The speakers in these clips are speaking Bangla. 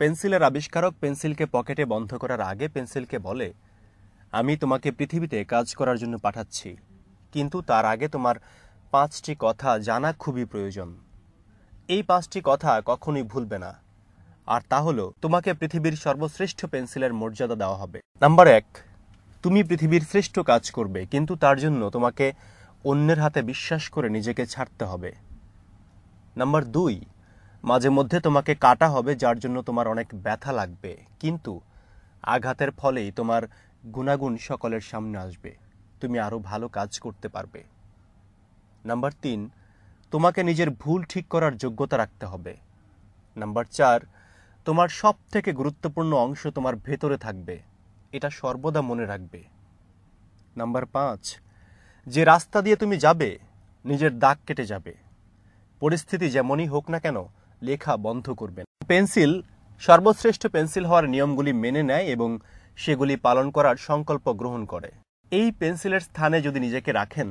পেন্সিলের আবিষ্কারক পেন্সিলকে পকেটে বন্ধ করার আগে পেন্সিলকে বলে আমি তোমাকে পৃথিবীতে কাজ করার জন্য পাঠাচ্ছি কিন্তু তার আগে তোমার পাঁচটি কথা জানা খুবই প্রয়োজন এই পাঁচটি কথা কখনোই ভুলবে না আর তা হলো তোমাকে পৃথিবীর সর্বশ্রেষ্ঠ পেন্সিলের মর্যাদা দেওয়া হবে নাম্বার এক তুমি পৃথিবীর শ্রেষ্ঠ কাজ করবে কিন্তু তার জন্য তোমাকে অন্যের হাতে বিশ্বাস করে নিজেকে ছাড়তে হবে নাম্বার দুই মাঝে মধ্যে তোমাকে কাটা হবে যার জন্য তোমার অনেক ব্যথা লাগবে কিন্তু আঘাতের ফলেই তোমার গুণাগুণ সকলের সামনে আসবে তুমি আরও ভালো কাজ করতে পারবে নাম্বার তিন তোমাকে নিজের ভুল ঠিক করার যোগ্যতা রাখতে হবে নাম্বার চার তোমার সব থেকে গুরুত্বপূর্ণ অংশ তোমার ভেতরে থাকবে এটা সর্বদা মনে রাখবে নাম্বার পাঁচ যে রাস্তা দিয়ে তুমি যাবে নিজের দাগ কেটে যাবে পরিস্থিতি যেমনই হোক না কেন লেখা বন্ধ করবেন পেন্সিল সর্বশ্রেষ্ঠ পেন্সিল হওয়ার নিয়মগুলি মেনে নেয় এবং সেগুলি পালন করার সংকল্প গ্রহণ করে এই পেন্সিলের স্থানে যদি নিজেকে রাখেন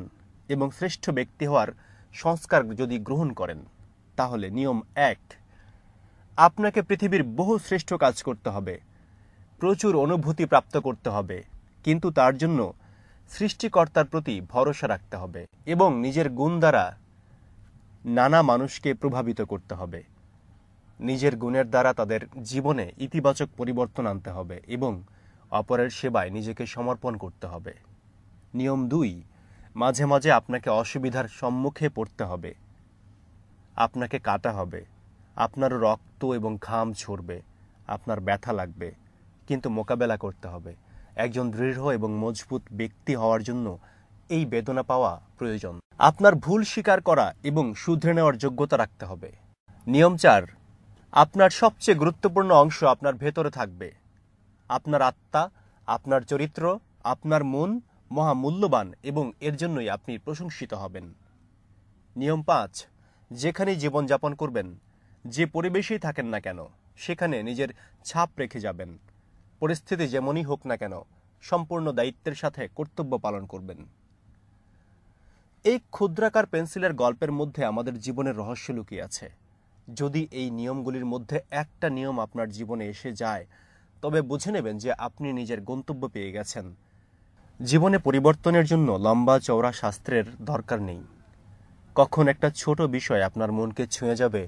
এবং শ্রেষ্ঠ ব্যক্তি হওয়ার সংস্কার যদি গ্রহণ করেন তাহলে নিয়ম এক আপনাকে পৃথিবীর বহু শ্রেষ্ঠ কাজ করতে হবে প্রচুর অনুভূতি প্রাপ্ত করতে হবে কিন্তু তার জন্য সৃষ্টিকর্তার প্রতি ভরসা রাখতে হবে এবং নিজের গুণ দ্বারা নানা মানুষকে প্রভাবিত করতে হবে নিজের গুণের দ্বারা তাদের জীবনে ইতিবাচক পরিবর্তন আনতে হবে এবং অপরের সেবায় নিজেকে সমর্পণ করতে হবে নিয়ম দুই মাঝে মাঝে আপনাকে অসুবিধার সম্মুখে পড়তে হবে আপনাকে কাটা হবে আপনার রক্ত এবং ঘাম ছড়বে আপনার ব্যথা লাগবে কিন্তু মোকাবেলা করতে হবে একজন দৃঢ় এবং মজবুত ব্যক্তি হওয়ার জন্য এই বেদনা পাওয়া প্রয়োজন আপনার ভুল স্বীকার করা এবং শুধরে নেওয়ার যোগ্যতা রাখতে হবে নিয়ম চার আপনার সবচেয়ে গুরুত্বপূর্ণ অংশ আপনার ভেতরে থাকবে আপনার আত্মা আপনার চরিত্র আপনার মন মহামূল্যবান এবং এর জন্যই আপনি প্রশংসিত হবেন নিয়ম পাঁচ যেখানে জীবনযাপন করবেন যে পরিবেশেই থাকেন না কেন সেখানে নিজের ছাপ রেখে যাবেন পরিস্থিতি যেমনই হোক না কেন সম্পূর্ণ দায়িত্বের সাথে কর্তব্য পালন করবেন এই ক্ষুদ্রাকার পেন্সিলের গল্পের মধ্যে আমাদের জীবনের রহস্য লুকিয়ে আছে যদি এই নিয়মগুলির মধ্যে একটা নিয়ম আপনার জীবনে এসে যায় তবে বুঝে নেবেন যে আপনি নিজের গন্তব্য পেয়ে গেছেন জীবনে পরিবর্তনের জন্য লম্বা চওড়া শাস্ত্রের দরকার নেই কখন একটা ছোট বিষয় আপনার মনকে ছুঁয়ে যাবে